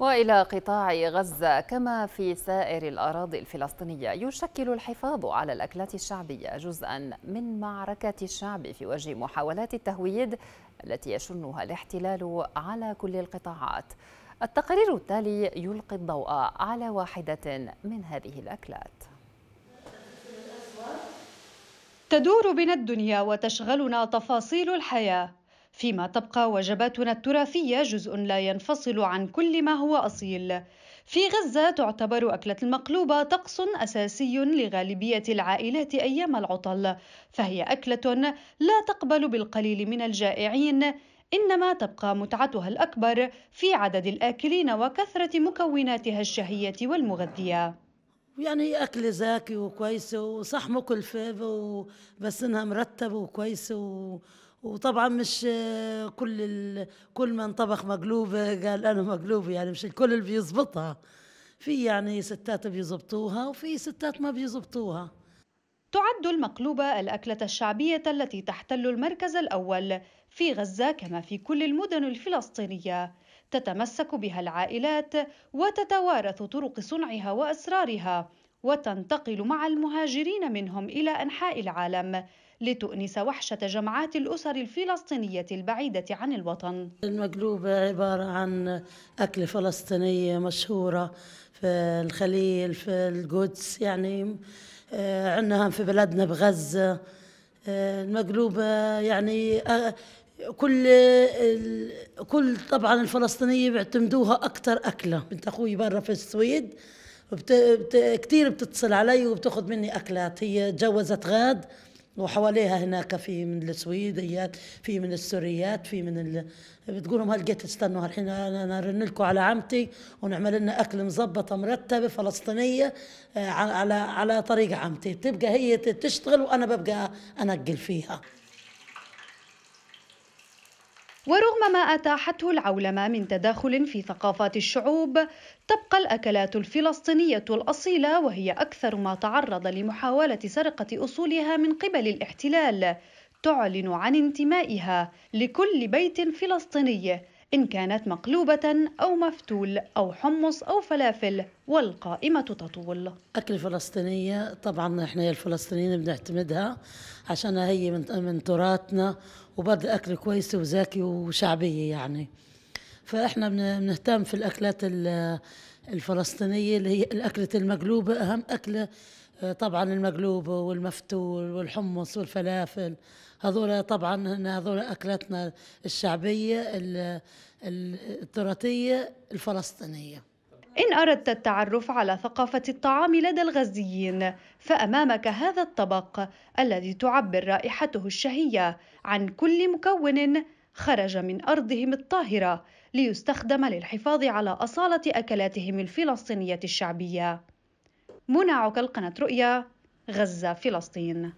والى قطاع غزه كما في سائر الاراضي الفلسطينيه يشكل الحفاظ على الاكلات الشعبيه جزءا من معركه الشعب في وجه محاولات التهويد التي يشنها الاحتلال على كل القطاعات التقرير التالي يلقي الضوء على واحده من هذه الاكلات تدور بنا الدنيا وتشغلنا تفاصيل الحياه فيما تبقى وجباتنا التراثيه جزء لا ينفصل عن كل ما هو اصيل في غزه تعتبر اكله المقلوبه طقس اساسي لغالبيه العائلات ايام العطل فهي اكله لا تقبل بالقليل من الجائعين انما تبقى متعتها الاكبر في عدد الاكلين وكثره مكوناتها الشهيه والمغذيه يعني أكل أكلة زاكي وكويسة وصح مكلفة بس إنها مرتبة وكويسة و... وطبعا مش كل كل من طبخ مقلوبه قال انا مقلوبه يعني مش الكل اللي بيظبطها في يعني ستات بيظبطوها وفي ستات ما بيظبطوها تعد المقلوبة الأكلة الشعبية التي تحتل المركز الأول في غزة كما في كل المدن الفلسطينية تتمسك بها العائلات وتتوارث طرق صنعها وأسرارها وتنتقل مع المهاجرين منهم إلى أنحاء العالم لتؤنس وحشة جماعات الأسر الفلسطينية البعيدة عن الوطن المقلوبة عبارة عن أكلة فلسطينية مشهورة في الخليل في القدس يعني آه، عندنا في بلدنا بغزة آه، المقلوبة يعني آه، كل كل طبعا الفلسطينيه بيعتمدوها اكثر اكله بنت اخوي برا في السويد كثير بتتصل علي وبتاخذ مني اكلات هي تجوزت غاد وحواليها هناك في من السويديات في من السوريات في من ال... بتقولهم هل جيت استنوا الحين انا نرن لكم على عمتي ونعمل لنا اكل مظبطه مرتبه فلسطينيه آه، على على طريق عمتي تبقى هي تشتغل وانا ببقى انقل فيها ورغم ما أتاحته العولمة من تداخل في ثقافات الشعوب تبقى الأكلات الفلسطينية الأصيلة وهي أكثر ما تعرض لمحاولة سرقة أصولها من قبل الاحتلال تعلن عن انتمائها لكل بيت فلسطيني إن كانت مقلوبة أو مفتول أو حمص أو فلافل والقائمة تطول أكل فلسطينية طبعا إحنا الفلسطينيين بنعتمدها عشان هي من, من تراثنا وبرد أكل كويس وزاكي وشعبية يعني فإحنا بنهتم في الأكلات الفلسطينية اللي هي الأكلة المقلوبة أهم أكلة آه، طبعا المقلوبة والمفتول والحمص والفلافل هذول طبعا هذول أكلتنا الشعبية التراثية الفلسطينية إن أردت التعرف على ثقافة الطعام لدى الغزيين فأمامك هذا الطبق الذي تعبر رائحته الشهية عن كل مكون خرج من أرضهم الطاهرة ليستخدم للحفاظ على أصالة أكلاتهم الفلسطينية الشعبية منى عكل قناة رؤيا غزة فلسطين